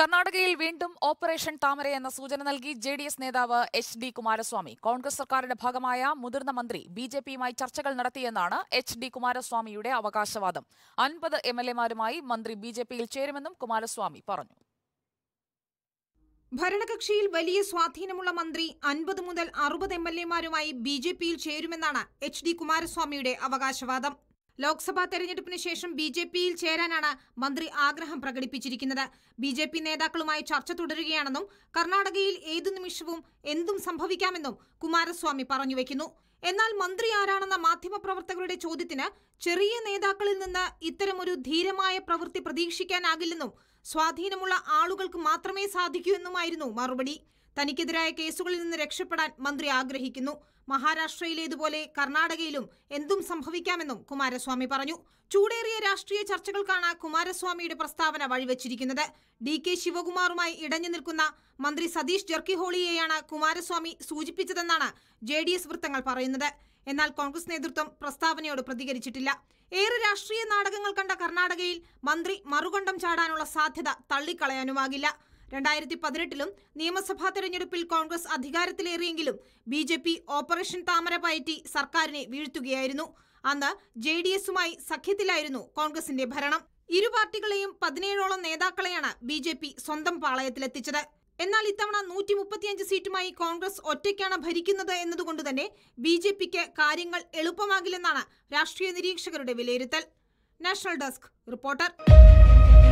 കർണാടകയിൽ വീണ്ടും ഓപ്പറേഷൻ താമര എന്ന സൂചന നൽകി ജെ ഡി എസ് നേതാവ് എച്ച് ഡി കുമാരസ്വാമി കോൺഗ്രസ് സർക്കാരിന്റെ ഭാഗമായ മുതിർന്ന മന്ത്രി ബി ജെ പിയുമായി ചർച്ചകൾ നടത്തിയെന്നാണ് എച്ച് ഡി കുമാരസ്വാമിയുടെ അവകാശവാദം അൻപത് എം എൽ എമാരുമായി മന്ത്രി ബി ജെ പിയിൽ ചേരുമെന്നും കുമാരസ്വാമി പറഞ്ഞു ഭരണകക്ഷിയിൽ വലിയ സ്വാധീനമുള്ള മന്ത്രി അൻപത് മുതൽ അറുപത് എം എൽ എമാരുമായി ബി ജെ പിയിൽ ചേരുമെന്നാണ് എച്ച് ഡി കുമാരസ്വാമിയുടെ അവകാശവാദം ലോക്സഭാ തെരഞ്ഞെടുപ്പിന് ശേഷം ബി ജെ പിയിൽ ചേരാനാണ് മന്ത്രി ആഗ്രഹം പ്രകടിപ്പിച്ചിരിക്കുന്നത് ബി ജെ പി നേതാക്കളുമായി ചർച്ച തുടരുകയാണെന്നും കർണാടകയിൽ ഏതു നിമിഷവും എന്തും സംഭവിക്കാമെന്നും കുമാരസ്വാമി വെക്കുന്നു എന്നാൽ മന്ത്രി ആരാണെന്ന മാധ്യമപ്രവർത്തകരുടെ ചോദ്യത്തിന് ചെറിയ നേതാക്കളിൽ നിന്ന് ഇത്തരമൊരു ധീരമായ പ്രവൃത്തി പ്രതീക്ഷിക്കാനാകില്ലെന്നും സ്വാധീനമുള്ള ആളുകൾക്ക് മാത്രമേ സാധിക്കൂ എന്നുമായിരുന്നു മറുപടി തനിക്കെതിരായ കേസുകളിൽ നിന്ന് രക്ഷപ്പെടാൻ മന്ത്രി ആഗ്രഹിക്കുന്നു മഹാരാഷ്ട്രയിലേതുപോലെ കർണാടകയിലും എന്തും സംഭവിക്കാമെന്നും കുമാരസ്വാമി പറഞ്ഞു ചൂടേറിയ രാഷ്ട്രീയ ചർച്ചകൾക്കാണ് കുമാരസ്വാമിയുടെ പ്രസ്താവന വഴിവെച്ചിരിക്കുന്നത് ഡി കെ ശിവകുമാറുമായി ഇടഞ്ഞു നിൽക്കുന്ന മന്ത്രി സതീഷ് ജർക്കിഹോളിയെയാണ് കുമാരസ്വാമി സൂചിപ്പിച്ചതെന്നാണ് ജെ വൃത്തങ്ങൾ പറയുന്നത് എന്നാൽ കോൺഗ്രസ് നേതൃത്വം പ്രസ്താവനയോട് പ്രതികരിച്ചിട്ടില്ല ഏറെ രാഷ്ട്രീയ നാടകങ്ങൾ കണ്ട കർണാടകയിൽ മന്ത്രി മറുകണ്ഠം ചാടാനുള്ള സാധ്യത തള്ളിക്കളയാനുമാകില്ല രണ്ടായിരത്തി പതിനെട്ടിലും നിയമസഭാ തെരഞ്ഞെടുപ്പിൽ കോൺഗ്രസ് അധികാരത്തിലേറിയെങ്കിലും ബി ജെ പി ഓപ്പറേഷൻ താമര പയറ്റി സർക്കാരിനെ വീഴ്ത്തുകയായിരുന്നു അന്ന് ജെ ഡി എസുമായി സഖ്യത്തിലായിരുന്നു കോൺഗ്രസിന്റെ ഭരണം ഇരു പാർട്ടികളെയും പതിനേഴോളം നേതാക്കളെയാണ് ബി ജെ പി സ്വന്തം പാളയത്തിലെത്തിച്ചത് എന്നാൽ ഇത്തവണ നൂറ്റി മുപ്പത്തിയഞ്ച് സീറ്റുമായി കോൺഗ്രസ് ഒറ്റയ്ക്കാണ് ഭരിക്കുന്നത് എന്നതുകൊണ്ട് തന്നെ ബി ജെ പിക്ക് കാര്യങ്ങൾ എളുപ്പമാകില്ലെന്നാണ് രാഷ്ട്രീയ നിരീക്ഷകരുടെ വിലയിരുത്തൽ നാഷണൽ ഡെസ്ക് റിപ്പോർട്ടർ